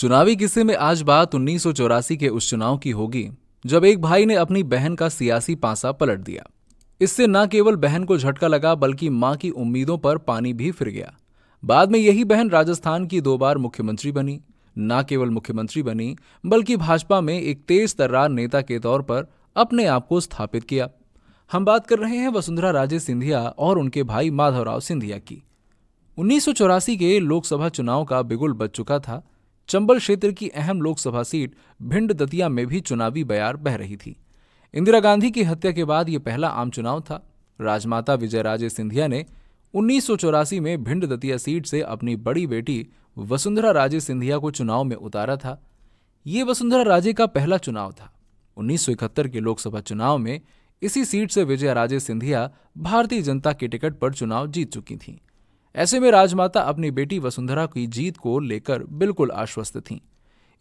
चुनावी किस्से में आज बात उन्नीस के उस चुनाव की होगी जब एक भाई ने अपनी बहन का सियासी पासा पलट दिया इससे न केवल बहन को झटका लगा बल्कि मां की उम्मीदों पर पानी भी फिर गया बाद में यही बहन राजस्थान की दो बार मुख्यमंत्री बनी न केवल मुख्यमंत्री बनी बल्कि भाजपा में एक तेज तर्रार नेता के तौर पर अपने आप को स्थापित किया हम बात कर रहे हैं वसुंधरा राजे सिंधिया और उनके भाई माधवराव सिंधिया की उन्नीस के लोकसभा चुनाव का बिगुल बच चुका था चंबल क्षेत्र की अहम लोकसभा सीट भिंड दतिया में भी चुनावी बयार बह रही थी इंदिरा गांधी की हत्या के बाद यह पहला आम चुनाव था राजमाता विजयराजे सिंधिया ने उन्नीस में भिंड दतिया सीट से अपनी बड़ी बेटी वसुंधरा राजे सिंधिया को चुनाव में उतारा था ये वसुंधरा राजे का पहला चुनाव था उन्नीस के लोकसभा चुनाव में इसी सीट से विजया राजे सिंधिया भारतीय जनता के टिकट पर चुनाव जीत चुकी थीं ऐसे में राजमाता अपनी बेटी वसुंधरा की जीत को लेकर बिल्कुल आश्वस्त थीं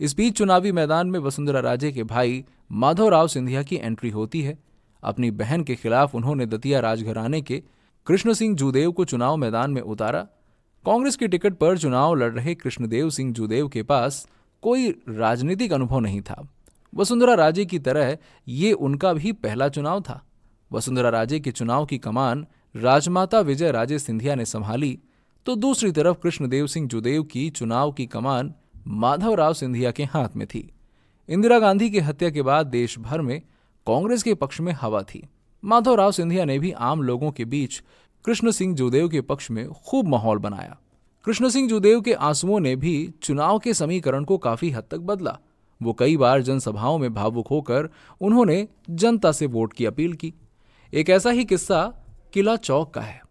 इस बीच चुनावी मैदान में वसुंधरा राजे के भाई माधवराव सिंधिया की एंट्री होती है अपनी बहन के खिलाफ उन्होंने दतिया राजघराने के कृष्ण सिंह जूदेव को चुनाव मैदान में उतारा कांग्रेस की टिकट पर चुनाव लड़ रहे कृष्णदेव सिंह जूदेव के पास कोई राजनीतिक अनुभव नहीं था वसुंधरा राजे की तरह ये उनका भी पहला चुनाव था वसुंधरा राजे के चुनाव की कमान राजमाता विजय राजे सिंधिया ने संभाली तो दूसरी तरफ कृष्णदेव सिंह जुदेव की चुनाव की कमान माधवराव सिंधिया के हाथ में थी इंदिरा गांधी की हत्या के बाद देश भर में कांग्रेस के पक्ष में हवा थी माधवराव सिंधिया ने भी आम लोगों के बीच कृष्ण सिंह जुदेव के पक्ष में खूब माहौल बनाया कृष्ण सिंह जुदेव के आंसुओं ने भी चुनाव के समीकरण को काफी हद तक बदला वो कई बार जनसभाओं में भावुक होकर उन्होंने जनता से वोट की अपील की एक ऐसा ही किस्सा किला चौक का है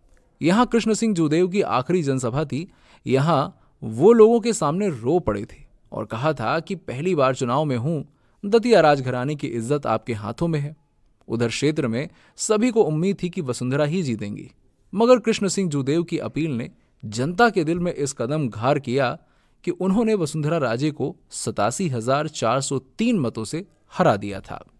यहाँ कृष्ण सिंह जुदेव की आखिरी जनसभा थी यहाँ वो लोगों के सामने रो पड़े थे और कहा था कि पहली बार चुनाव में हूँ दतिया राजघराने की इज्जत आपके हाथों में है उधर क्षेत्र में सभी को उम्मीद थी कि वसुंधरा ही जीतेंगी मगर कृष्ण सिंह जुदेव की अपील ने जनता के दिल में इस कदम घार किया कि उन्होंने वसुंधरा राजे को सतासी मतों से हरा दिया था